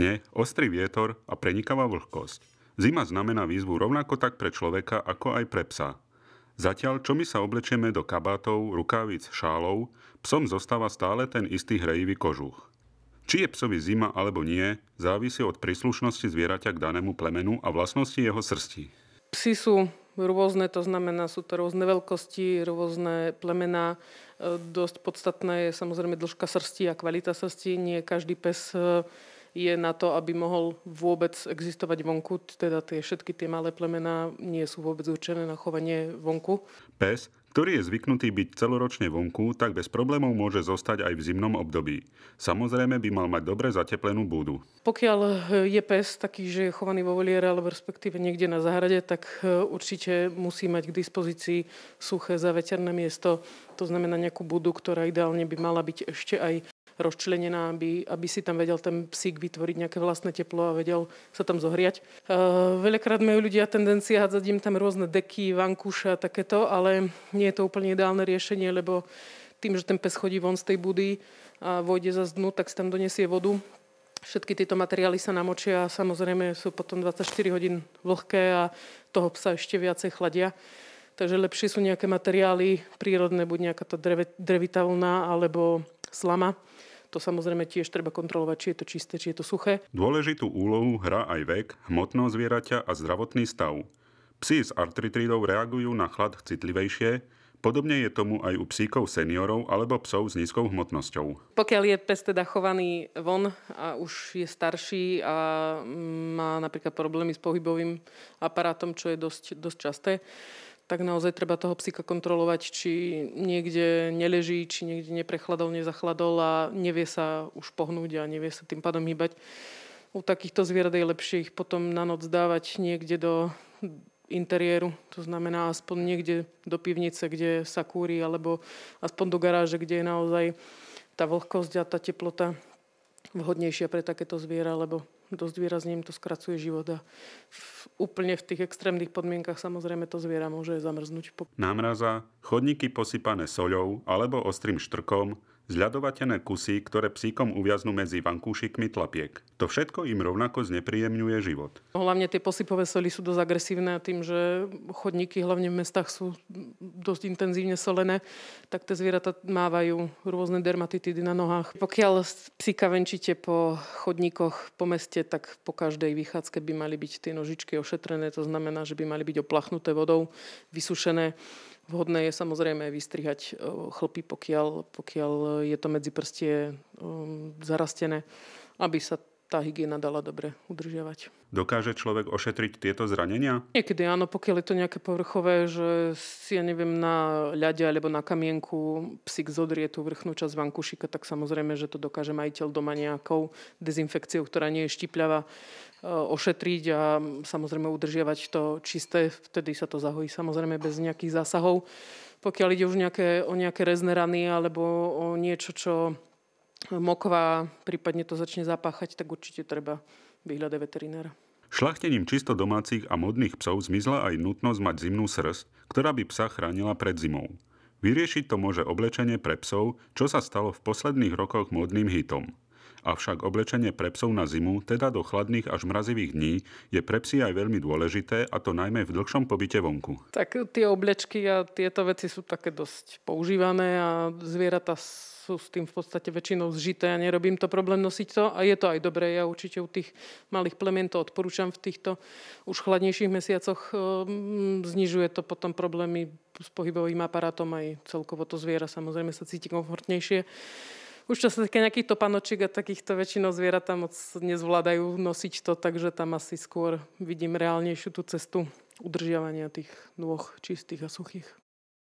sne, ostrý vietor a prenikavá vlhkosť. Zima znamená výzvu rovnako tak pre človeka, ako aj pre psa. Zatiaľ, čo my sa oblečieme do kabátov, rukávic, šálov, psom zostáva stále ten istý hrejivý kožuch. Či je psovi zima alebo nie, závisí od príslušnosti zvieraťa k danému plemenu a vlastnosti jeho srsti. Psi sú rôzne, to znamená, sú to rôzne veľkosti, rôzne plemená. E, dosť podstatná je samozrejme dĺžka srsti a kvalita srsti. Nie každý pes e, je na to, aby mohol vôbec existovať vonku. Teda tie, všetky tie malé plemená nie sú vôbec určené na chovanie vonku. Pes, ktorý je zvyknutý byť celoročne vonku, tak bez problémov môže zostať aj v zimnom období. Samozrejme by mal mať dobre zateplenú budu. Pokiaľ eh, je pes taký, že je chovaný vo voliere alebo respektíve niekde na záhrade, tak eh, určite musí mať k dispozícii suché zaveterné miesto, to znamená nejakú budu, ktorá ideálne by mala byť ešte aj rozčlenená, aby, aby si tam vedel ten psík vytvoriť nejaké vlastné teplo a vedel sa tam zohriať. E, veľakrát majú ľudia tendencia hádzať im tam rôzne deky, vankuše a takéto, ale nie je to úplne ideálne riešenie, lebo tým, že ten pes chodí von z tej budy a vojde za dnu, tak si tam donesie vodu. Všetky tieto materiály sa namočia a samozrejme sú potom 24 hodín vlhké a toho psa ešte viacej chladia. Takže lepšie sú nejaké materiály prírodné, buď nejaká tá drevitavlná alebo slama. To samozrejme tiež treba kontrolovať, či je to čisté, či je to suché. Dôležitú úlohu hrá aj vek, hmotnosť zvieraťa a zdravotný stav. Psi s artritrídou reagujú na chlad citlivejšie, Podobne je tomu aj u psíkov seniorov alebo psov s nízkou hmotnosťou. Pokiaľ je pes teda chovaný von a už je starší a má napríklad problémy s pohybovým aparátom, čo je dosť, dosť časté, tak naozaj treba toho psíka kontrolovať, či niekde neleží, či niekde neprechladol, nezachladol a nevie sa už pohnúť a nevie sa tým pádom hýbať. U takýchto zvierat je lepšie ich potom na noc dávať niekde do interiéru, to znamená aspoň niekde do pivnice, kde sa kúri, alebo aspoň do garáže, kde je naozaj tá vlhkosť a tá teplota vhodnejšia pre takéto zviera, lebo dosť výrazne im to skracuje život a v, úplne v tých extrémnych podmienkach samozrejme to zviera môže zamrznúť. Námraza, chodníky posypané soľou alebo ostrým štrkom zľadovatené kusy, ktoré psíkom uviaznú medzi vankúšikmi tlapiek. To všetko im rovnako znepríjemňuje život. Hlavne tie posypové soli sú dosť agresívne a tým, že chodníky hlavne v mestách sú dosť intenzívne solené, tak tie zvieratá mávajú rôzne dermatitidy na nohách. Pokiaľ psíka venčíte po chodníkoch po meste, tak po každej vychádzke by mali byť tie nožičky ošetrené, to znamená, že by mali byť oplachnuté vodou, vysušené Vhodné je samozrejme vystrihať eh, chlpy, pokiaľ, pokiaľ je to medzi prstie eh, zarastené, aby sa tá hygiena dala dobre udržiavať. Dokáže človek ošetriť tieto zranenia? Niekedy áno, pokiaľ je to nejaké povrchové, že si, ja neviem, na ľade alebo na kamienku psík zodrie tú vrchnú časť vankušika, tak samozrejme, že to dokáže majiteľ doma nejakou dezinfekciou, ktorá nie je štipľavá, e, ošetriť a samozrejme udržiavať to čisté. Vtedy sa to zahojí samozrejme bez nejakých zásahov. Pokiaľ ide už nejaké, o nejaké rezné rany alebo o niečo, čo mokva, prípadne to začne zapáchať, tak určite treba vyhľadať veterinára. Šlachtením čisto domácich a modných psov zmizla aj nutnosť mať zimnú srst, ktorá by psa chránila pred zimou. Vyriešiť to môže oblečenie pre psov, čo sa stalo v posledných rokoch modným hitom. Avšak oblečenie pre psov na zimu, teda do chladných až mrazivých dní, je pre psy aj veľmi dôležité, a to najmä v dlhšom pobyte vonku. Tak tie oblečky a tieto veci sú také dosť používané a zvieratá sú s tým v podstate väčšinou zžité a nerobím to problém nosiť to. A je to aj dobré. Ja určite u tých malých plemien to odporúčam v týchto už chladnejších mesiacoch. Ehm, znižuje to potom problémy s pohybovým aparátom aj celkovo to zviera samozrejme sa cíti komfortnejšie už čo sa týka nejakých topanočiek a takýchto väčšinou zvieratá moc nezvládajú nosiť to, takže tam asi skôr vidím reálnejšiu tú cestu udržiavania tých nôh čistých a suchých.